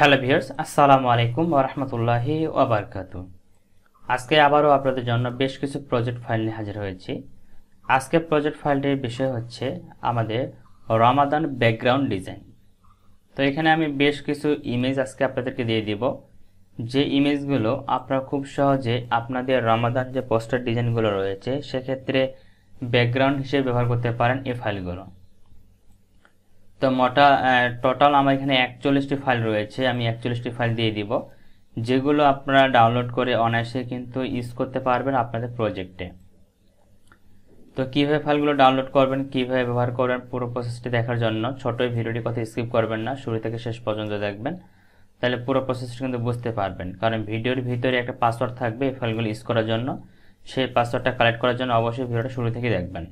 hello viewers আসসালামু আলাইকুম ওরহমতুল্লাহি ওবরকাত আজকে আবারও আপনাদের জন্য বেশ কিছু প্রজেক্ট ফাইল নিয়ে হাজির হয়েছি আজকে প্রজেক্ট ফাইলটির বিষয় হচ্ছে আমাদের রমাদান ব্যাকগ্রাউন্ড ডিজাইন তো এখানে আমি বেশ কিছু ইমেজ আজকে আপনাদেরকে দিয়ে দিব যে ইমেজগুলো আপনারা খুব সহজে আপনাদের রমাদান যে পোস্টার ডিজাইনগুলো রয়েছে সেক্ষেত্রে ব্যাকগ্রাউন্ড হিসেবে ব্যবহার করতে পারেন এই ফাইলগুলো তো মোটা টোটাল আমার এখানে একচল্লিশটি ফাইল রয়েছে আমি একচল্লিশটি ফাইল দিয়ে দিব যেগুলো আপনারা ডাউনলোড করে অনায়াসে কিন্তু ইউজ করতে পারবেন আপনাদের প্রজেক্টে তো কীভাবে ফাইলগুলো ডাউনলোড করবেন কীভাবে ব্যবহার করবেন পুরো প্রসেসটি দেখার জন্য ছোটো ভিডিওটি কথা স্কিপ করবেন না শুরু থেকে শেষ পর্যন্ত দেখবেন তাহলে পুরো প্রসেসটি কিন্তু বুঝতে পারবেন কারণ ভিডিওর ভিতরে একটা পাসওয়ার্ড থাকবে এই ফাইলগুলো ইউজ করার জন্য সেই পাসওয়ার্ডটা কালেক্ট করার জন্য অবশ্যই ভিডিওটা শুরু থেকে দেখবেন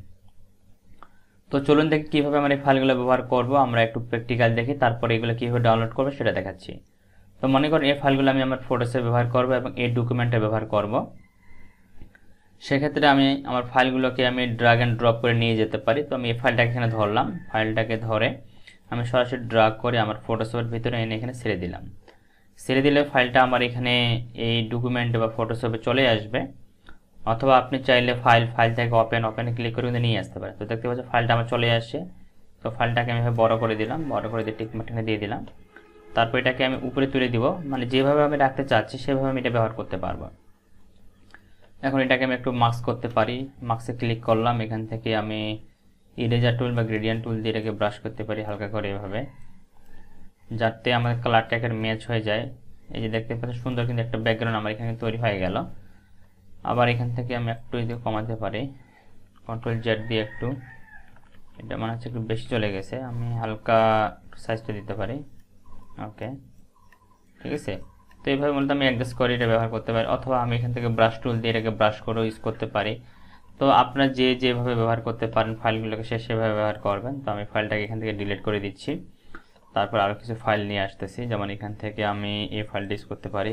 তো চলুন দেখি কীভাবে আমরা এই ফাইলগুলো ব্যবহার করব আমরা একটু প্র্যাকটিক্যাল দেখি তারপরে এগুলো কীভাবে ডাউনলোড করবো সেটা দেখাচ্ছি তো মনে করুন এই ফাইলগুলো আমি আমার ফটোসে ব্যবহার করব এবং এই ডকুমেন্টে ব্যবহার করব সেক্ষেত্রে আমি আমার ফাইলগুলোকে আমি ড্রাগ অ্যান্ড ড্রপ করে নিয়ে যেতে পারি তো আমি এই ফাইলটাকে এখানে ধরলাম ফাইলটাকে ধরে আমি সরাসরি ড্রাগ করে আমার ফটোশপের ভিতরে এনে এখানে ছেড়ে দিলাম ছেড়ে দিলে ফাইলটা আমার এখানে এই ডকুমেন্টে বা ফটোশপে চলে আসবে অথবা আপনি চাইলে ফাইল ফাইল থেকে ওপেন ওপেনে ক্লিক করে কিন্তু নিয়ে আসতে পারেন তো দেখতে পাচ্ছি ফাইলটা আমার চলে আসছে তো ফাইলটাকে আমি বড় করে দিলাম বড় করে দিয়ে টিকমাটিনে দিয়ে দিলাম তারপর এটাকে আমি উপরে তুলে দিব মানে যেভাবে আমি রাখতে চাচ্ছি সেভাবে আমি এটা ব্যবহার করতে পারবো এখন এটাকে আমি একটু মাস্ক করতে পারি মাস্কে ক্লিক করলাম এখান থেকে আমি ইরেজার টুল বা গ্রেডিয়ান টুল দিয়ে এটাকে ব্রাশ করতে পারি হালকা করে এভাবে যাতে আমাদের কালারটা একটা ম্যাচ হয়ে যায় এই যে দেখতে পাচ্ছি সুন্দর কিন্তু একটা ব্যাকগ্রাউন্ড আমার এখানে তৈরি হয়ে গেল আবার এখান থেকে আমি একটু যদি কমাতে পারি কন্ট্রোল জেড দিয়ে একটু এটা মনে হচ্ছে একটু বেশি চলে গেছে আমি হালকা সাইজটা দিতে পারি ওকে ঠিক আছে তো এইভাবে মূলত আমি অ্যাডজাস্ট করে এটা ব্যবহার করতে পারি অথবা আমি এখান থেকে ব্রাশ টুল দিয়ে এটাকে ব্রাশ করেও ইউজ করতে পারি তো আপনার যে যেভাবে ব্যবহার করতে পারেন ফাইলগুলোকে সে সেভাবে ব্যবহার করবেন তো আমি ফাইলটাকে এখান থেকে ডিলিট করে দিচ্ছি তারপর আরও কিছু ফাইল নিয়ে আসতেছি যেমন এখান থেকে আমি এই ফাইলটা ইউজ করতে পারি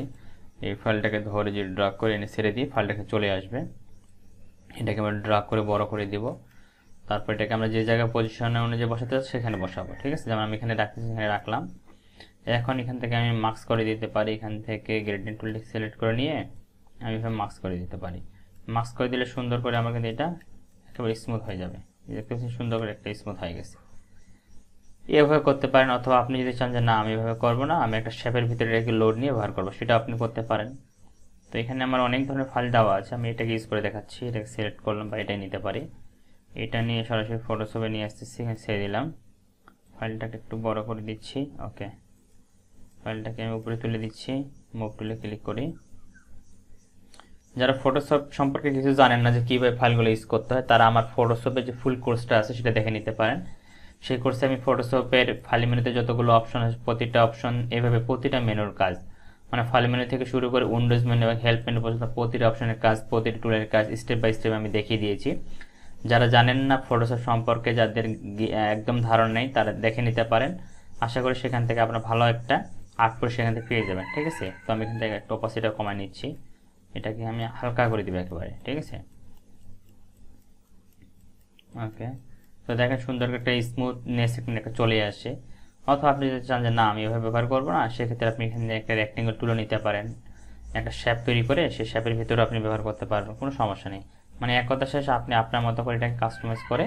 এই ফাইলটাকে ধরে যে ড্রাগ করে এনে ছেড়ে দিই ফাইলটাকে চলে আসবে এটাকে আমরা ড্রাগ করে বড় করে দেবো তারপর এটাকে আমরা যে জায়গায় পজিশনে অনুযায়ী বসাতে সেখানে বসাবো ঠিক আছে যেমন আমি এখানে রাখতে সেখানে রাখলাম এখন এখান থেকে আমি মাস্ক করে দিতে পারি এখান থেকে গ্রেডিং টুলটি সিলেক্ট করে নিয়ে আমি এখানে মাস্ক করে দিতে পারি মাস্ক করে দিলে সুন্দর করে আমার কিন্তু এটা একেবারে স্মুথ হয়ে যাবে দেখতে সুন্দর করে একটা স্মুথ হয়ে গেছে এভাবে করতে পারেন অথবা আপনি যদি চান যে না আমি এভাবে করবো না আমি একটা শেপের ভিতরে রেখে লোড নিয়ে ব্যবহার করবো সেটা আপনি করতে পারেন তো এখানে আমার অনেক ধরনের ফাইল দেওয়া আছে আমি এটাকে ইউজ করে দেখাচ্ছি এটাকে সিলেক্ট করলাম বা এটাই নিতে পারি এটা নিয়ে সরাসরি ফটোশপে নিয়ে আসতে সেখানে ছেড়ে দিলাম ফাইলটাকে একটু বড় করে দিচ্ছি ওকে ফাইলটাকে আমি উপরে তুলে দিচ্ছি মুভ টুলে ক্লিক করি যারা ফটোশপ সম্পর্কে কিছু জানেন না যে কীভাবে ফাইলগুলো ইউজ করতে হয় তারা আমার ফটোশপের যে ফুল কোর্সটা আছে সেটা দেখে নিতে পারেন সেই কোর্সে আমি ফটোশপের ফাইল মেনুতে যতগুলো অপশন আছে প্রতিটা অপশন এভাবে প্রতিটা মেনুর কাজ মানে ফাইল মেনু থেকে শুরু করে উইন্ডোজ মেনু এবং হেল্প মেনু পর্যন্ত প্রতিটা অপশনের কাজ প্রতিটা টুলের কাজ স্টেপ বাই স্টেপ আমি দেখিয়ে দিয়েছি যারা জানেন না ফটোশপ সম্পর্কে যাদের একদম ধারণা নেই তারা দেখে নিতে পারেন আশা করি সেখান থেকে আপনার ভালো একটা করে সেখান থেকে পেয়ে যাবেন ঠিক আছে তো আমি এখান থেকে একটা অপাসিটা কমায় নিচ্ছি এটাকে আমি হালকা করে দেবো একেবারে ঠিক আছে ওকে তো দেখেন সুন্দর একটা স্মুথনেস এখানে একটা চলে আসে অথবা আপনি যদি চান যে না আমি এভাবে ব্যবহার করবো না সেক্ষেত্রে আপনি এখানে একটা রেক্টেঙ্গল তুলে নিতে পারেন একটা শ্যাপ তৈরি করে সেই শ্যাপের ভিতরে আপনি ব্যবহার করতে পারবেন কোনো সমস্যা নেই মানে এক কথা শেষ আপনি আপনার মতো করে এটাকে কাস্টমাইজ করে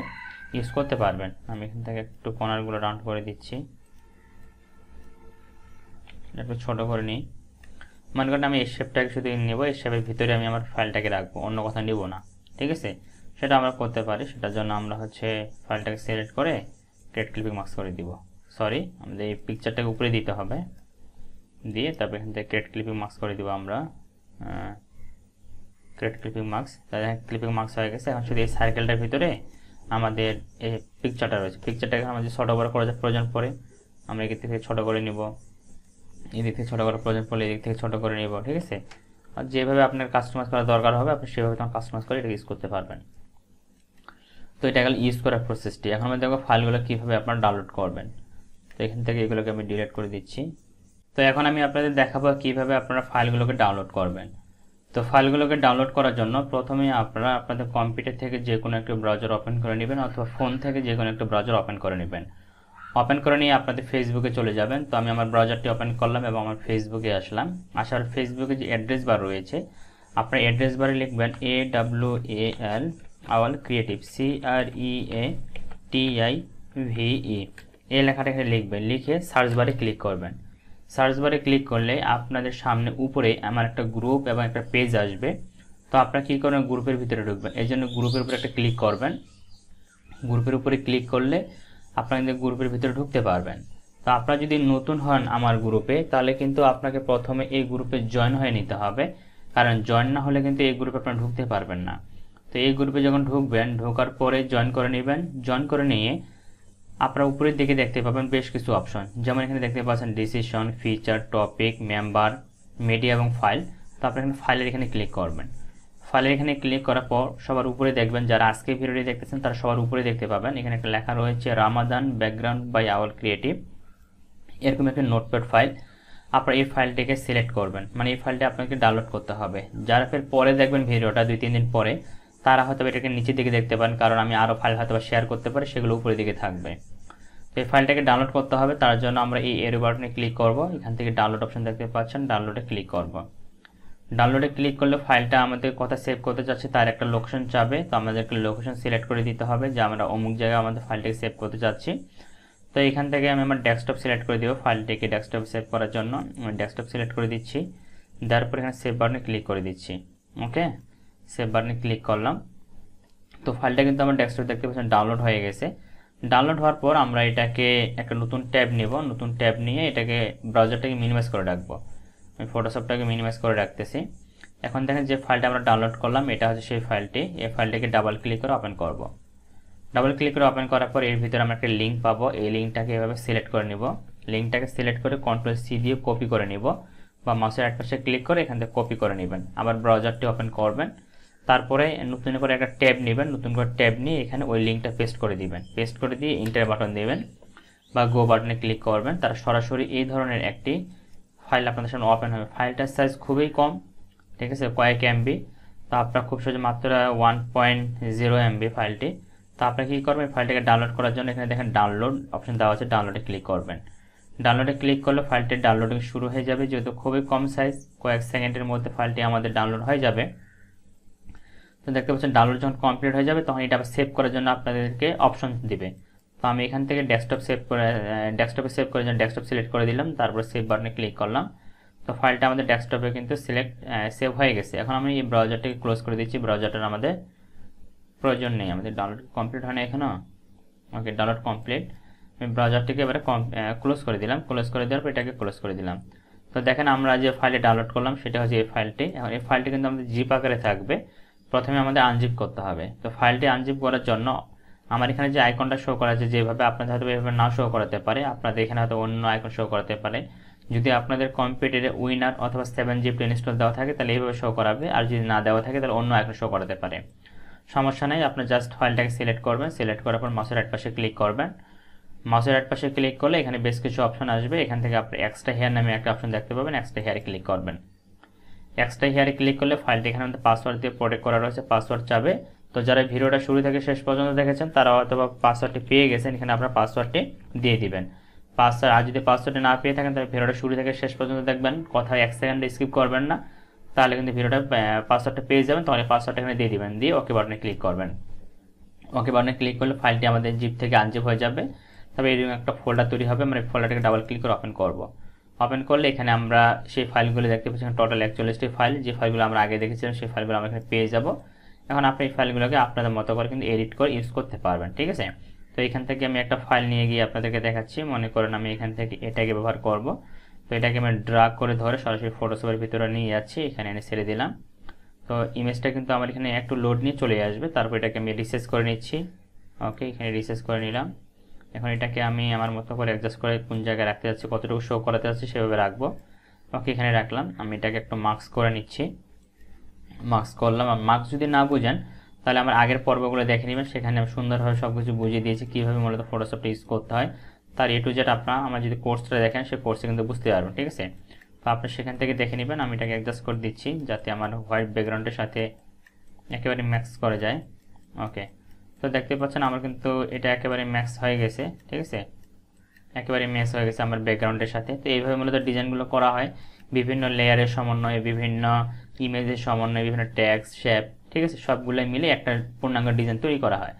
ইউজ করতে পারবেন আমি এখান থেকে একটু কর্নারগুলো রাউন্ড করে দিচ্ছি একটু ছোট করে নিই মনে করেন আমি এই শেপটাকে শুধু নেবো এই শেপের ভিতরে আমি আমার ফাইলটাকে রাখবো অন্য কথা নেব না ঠিক আছে সেটা আমরা করতে পারি সেটার জন্য আমরা হচ্ছে ফাইলটাকে সিলেক্ট করে ক্রেট ক্লিপিং মাস্ক করে দিব সরি আমাদের এই পিকচারটাকে উপরে দিতে হবে দিয়ে তারপর এখান থেকে ক্রেট ক্লিপিং মাস্ক করে দিব আমরা ক্রেট ক্লিপিং মার্কস তাহলে ক্লিপিং মার্কস হয়ে গেছে এখন শুধু এই সার্কেলটার ভিতরে আমাদের এই পিকচারটা রয়েছে পিকচারটাকে আমাদের ছোটো বড় করা প্রয়োজন পড়ে আমরা এদিক থেকে ছোটো করে নিব এদিক থেকে ছোটো করার প্রয়োজন পড়লে এদিক থেকে ছোটো করে নিব ঠিক আছে আর যেভাবে আপনার কাস্টমাইজ করা দরকার হবে আপনি সেভাবে তোমার কাস্টমাইজ করে এটা ইউজ করতে পারবেন তো এটা গেল ইউজ করার প্রসেসটি এখন আমি দেখো ফাইলগুলো কীভাবে আপনারা ডাউনলোড করবেন তো এখান থেকে এগুলোকে আমি ডিলিট করে দিচ্ছি তো এখন আমি আপনাদের দেখাবো কীভাবে আপনারা ফাইলগুলোকে ডাউনলোড করবেন তো ফাইলগুলোকে ডাউনলোড করার জন্য প্রথমে আপনারা আপনাদের কম্পিউটার থেকে যে কোনো একটা ব্রাউজার ওপেন করে নেবেন অথবা ফোন থেকে যে কোনো একটা ব্রাউজার ওপেন করে নেবেন ওপেন করে নিয়ে আপনাদের ফেসবুকে চলে যাবেন তো আমি আমার ব্রাউজারটি ওপেন করলাম এবং আমার ফেসবুকে আসলাম আসার ফেসবুকে যে অ্যাড্রেস বার রয়েছে আপনার অ্যাড্রেস বারে লিখবেন A W A L Awal creative C R E A T I V E এই লেখাটা এখানে লিখবেন লিখে সার্চ বারে ক্লিক করবেন সার্চ বারে ক্লিক করলে আপনাদের সামনে উপরে আমার একটা গ্রুপ এবং একটা পেজ আসবে তো আপনারা কী করবেন গ্রুপের ভিতরে ঢুকবেন এই জন্য গ্রুপের উপরে একটা ক্লিক করবেন গ্রুপের উপরে ক্লিক করলে আপনারা কিন্তু গ্রুপের ভিতরে ঢুকতে পারবেন তো আপনারা যদি নতুন হন আমার গ্রুপে তাহলে কিন্তু আপনাকে প্রথমে এই গ্রুপে জয়েন হয়ে নিতে হবে কারণ জয়েন না হলে কিন্তু এই গ্রুপে আপনারা ঢুকতে পারবেন না তো এই গ্রুপে যখন ঢুকবেন ঢোকার পরে জয়েন করে নেবেন জয়েন করে নিয়ে আপনারা উপরের দিকে দেখতে পাবেন বেশ কিছু অপশন যেমন এখানে দেখতে পাচ্ছেন decision feature topic member media এবং ফাইল তো আপনারা এখানে ফাইলের এখানে ক্লিক করবেন ফাইলের এখানে ক্লিক করার পর সবার উপরে দেখবেন যারা আজকে ভিডিওটি দেখতেছেন তারা সবার উপরে দেখতে পাবেন এখানে একটা লেখা রয়েছে Ramadan background by our creative এরকম একটা নোটপ্যাড ফাইল আপনারা এই ফাইলটিকে সিলেক্ট করবেন মানে এই ফাইলটি আপনাকে ডাউনলোড করতে হবে যারা ফের পরে দেখবেন ভিডিওটা দুই তিন দিন পরে তারা হয়তো এটাকে নিচের দিকে দেখতে পান কারণ আমি আরও ফাইল হয়তো শেয়ার করতে পারি সেগুলো উপরের দিকে থাকবে তো এই ফাইলটাকে ডাউনলোড করতে হবে তার জন্য আমরা এই এরো বাটনে ক্লিক করব এখান থেকে ডাউনলোড অপশন দেখতে পাচ্ছেন ডাউনলোডে ক্লিক করব ডাউনলোডে ক্লিক করলে ফাইলটা আমাদের কথা সেভ করতে চাচ্ছে তার একটা লোকেশন চাবে তো আমাদেরকে লোকেশন সিলেক্ট করে দিতে হবে যে আমরা অমুক জায়গায় আমাদের ফাইলটাকে সেভ করতে চাচ্ছি তো এখান থেকে আমি আমার ডেস্কটপ সিলেক্ট করে দেবো ফাইলটিকে ডেস্কটপ সেভ করার জন্য আমি ডেস্কটপ সিলেক্ট করে দিচ্ছি তারপর এখানে সেভ বাটনে ক্লিক করে দিচ্ছি ওকে সেভ বাটনে ক্লিক করলাম তো ফাইলটা কিন্তু আমার ডেস্কটপ দেখতে পাচ্ছেন ডাউনলোড হয়ে গেছে ডাউনলোড হওয়ার পর আমরা এটাকে একটা নতুন ট্যাব নেব নতুন ট্যাব নিয়ে এটাকে ব্রাউজারটাকে মিনিমাইজ করে রাখবো আমি ফটোশপটাকে মিনিমাইজ করে রাখতেছি এখন দেখেন যে ফাইলটা আমরা ডাউনলোড করলাম এটা হচ্ছে সেই ফাইলটি এই ফাইলটাকে ডাবল ক্লিক করে ওপেন করব ডাবল ক্লিক করে ওপেন করার পর এর ভিতরে আমরা একটা লিঙ্ক পাবো এই লিঙ্কটাকে এভাবে সিলেক্ট করে নিব লিঙ্কটাকে সিলেক্ট করে কন্ট্রোল সি দিয়ে কপি করে নিব বা মাউসের একপাশে ক্লিক করে এখান থেকে কপি করে নেবেন আবার ব্রাউজারটি ওপেন করবেন তারপরে নতুন করে একটা ট্যাব নেবেন নতুন করে ট্যাব নিয়ে এখানে ওই লিঙ্কটা পেস্ট করে দিবেন পেস্ট করে দিয়ে ইন্টার বাটন দেবেন বা গো বাটনে ক্লিক করবেন তারা সরাসরি এই ধরনের একটি ফাইল আপনাদের সামনে ওপেন হবে ফাইলটার সাইজ খুবই কম ঠিক আছে কয়েক এমবি তা আপনার খুব সহজে মাত্র ওয়ান পয়েন্ট জিরো এমবি ফাইলটি তা আপনি কী করবেন ফাইলটাকে ডাউনলোড করার জন্য এখানে দেখেন ডাউনলোড অপশন দেওয়া আছে ডাউনলোডে ক্লিক করবেন ডাউনলোডে ক্লিক করলে ফাইলটি ডাউনলোডিং শুরু হয়ে যাবে যেহেতু খুবই কম সাইজ কয়েক সেকেন্ডের মধ্যে ফাইলটি আমাদের ডাউনলোড হয়ে যাবে তো দেখতে পাচ্ছেন ডাউনলোড যখন কমপ্লিট হয়ে যাবে তখন এটা আবার সেভ করার জন্য আপনাদেরকে অপশন দিবে তো আমি এখান থেকে ডেস্কটপ সেভ করে ডেস্কটপে সেভ করার জন্য ডেস্কটপ সিলেক্ট করে দিলাম তারপরে সেভ বাটনে ক্লিক করলাম তো ফাইলটা আমাদের ডেস্কটপে কিন্তু সিলেক্ট সেভ হয়ে গেছে এখন আমি এই ব্রাউজারটাকে ক্লোজ করে দিচ্ছি ব্রাউজারটার আমাদের প্রয়োজন নেই আমাদের ডাউনলোড কমপ্লিট হয় না এখনও ওকে ডাউনলোড কমপ্লিট আমি ব্রাউজারটিকে এবারে ক্লোজ করে দিলাম ক্লোজ করে দেওয়ার পর এটাকে ক্লোজ করে দিলাম তো দেখেন আমরা যে ফাইলে ডাউনলোড করলাম সেটা হচ্ছে এই ফাইলটি এখন এই ফাইলটি কিন্তু আমাদের জিপ আকারে থাকবে প্রথমে আমাদের আনজিপ করতে হবে তো ফাইলটি আনজিপ করার জন্য আমার এখানে যে আইকনটা শো করা আছে যেভাবে আপনাদের হয়তো এভাবে না শো করাতে পারে আপনাদের এখানে হয়তো অন্য আইকন শো করাতে পারে যদি আপনাদের কম্পিউটারে উইনার অথবা সেভেন জিপ ইনস্টল দেওয়া থাকে তাহলে এইভাবে শো করাবে আর যদি না দেওয়া থাকে তাহলে অন্য আইকন শো করাতে পারে সমস্যা নেই আপনার জাস্ট ফাইলটাকে সিলেক্ট করবেন সিলেক্ট করার পর মাউসের রাইট পাশে ক্লিক করবেন মাউসের রাইট পাশে ক্লিক করলে এখানে বেশ কিছু অপশন আসবে এখান থেকে আপনি এক্সট্রা হেয়ার নামে একটা অপশন দেখতে পাবেন এক্সট্রা হেয়ারে ক্লিক করবেন এক্সট্রা হিয়ারে ক্লিক করলে ফাইলটি এখানে আমাদের পাসওয়ার্ড দিয়ে প্রোটেক্ট করা রয়েছে পাসওয়ার্ড চাবে তো যারা ভিডিওটা শুরু থেকে শেষ পর্যন্ত দেখেছেন তারা হয়তো বা পাসওয়ার্ডটি পেয়ে গেছেন এখানে আপনার পাসওয়ার্ডটি দিয়ে দিবেন পাসওয়ার্ড আর যদি পাসওয়ার্ডটি না পেয়ে থাকেন তাহলে ভিডিওটা শুরু থেকে শেষ পর্যন্ত দেখবেন কথা এক সেকেন্ডে স্কিপ করবেন না তাহলে কিন্তু ভিডিওটা পাসওয়ার্ডটা পেয়ে যাবেন তাহলে পাসওয়ার্ডটা এখানে দিয়ে দিবেন দিয়ে ওকে বাটনে ক্লিক করবেন ওকে বাটনে ক্লিক করলে ফাইলটি আমাদের জিপ থেকে আনজিপ হয়ে যাবে তবে এরকম একটা ফোল্ডার তৈরি হবে আমরা ফোল্ডারটাকে ডাবল ক্লিক করে ওপেন করবো ওপেন করলে এখানে আমরা সেই ফাইলগুলো দেখতে পাচ্ছি টোটাল একচল্লিশটি ফাইল যে ফাইলগুলো আমরা আগে দেখেছিলাম সেই ফাইলগুলো আমরা এখানে পেয়ে যাব এখন আপনি এই ফাইলগুলোকে আপনাদের মতো করে কিন্তু এডিট করে ইউজ করতে পারবেন ঠিক আছে তো এখান থেকে আমি একটা ফাইল নিয়ে গিয়ে আপনাদেরকে দেখাচ্ছি মনে করেন আমি এখান থেকে এটাকে ব্যবহার করব তো এটাকে আমি ড্রাগ করে ধরে সরাসরি ফটোশপের ভিতরে নিয়ে যাচ্ছি এখানে এনে ছেড়ে দিলাম তো ইমেজটা কিন্তু আমার এখানে একটু লোড নিয়ে চলে আসবে তারপর এটাকে আমি রিসেস করে নিচ্ছি ওকে এখানে রিসেস করে নিলাম এখন এটাকে আমি আমার মতো করে অ্যাডজাস্ট করে কোন জায়গায় রাখতে যাচ্ছি কতটুকু শো করাতে যাচ্ছি সেভাবে রাখবো ওকে এখানে রাখলাম আমি এটাকে একটু মাস্ক করে নিচ্ছি মার্কস করলাম আর মাস্ক যদি না বুঝেন তাহলে আমার আগের পর্বগুলো দেখে নেবেন সেখানে আমি সুন্দরভাবে সব কিছু বুঝিয়ে দিয়েছি কীভাবে মূলত ফটোশপটা ইউজ করতে হয় তার এ টু জেড আপনারা আমার যদি কোর্সটা দেখেন সেই কোর্সে কিন্তু বুঝতে পারবেন ঠিক আছে তো আপনি সেখান থেকে দেখে নেবেন আমি এটাকে অ্যাডজাস্ট করে দিচ্ছি যাতে আমার হোয়াইট ব্যাকগ্রাউন্ডের সাথে একেবারে ম্যাক্স করা যায় ওকে তো দেখতে পাচ্ছেন আমার কিন্তু এটা একেবারে ম্যাক্স হয়ে গেছে ঠিক আছে একেবারে ম্যাক্স হয়ে গেছে আমার ব্যাকগ্রাউন্ডের সাথে তো এইভাবে মূলত ডিজাইনগুলো করা হয় বিভিন্ন লেয়ারের সমন্বয়ে বিভিন্ন ইমেজের সমন্বয়ে বিভিন্ন ট্যাক্স শ্যাপ ঠিক আছে সবগুলো মিলে একটা পূর্ণাঙ্গ ডিজাইন তৈরি করা হয়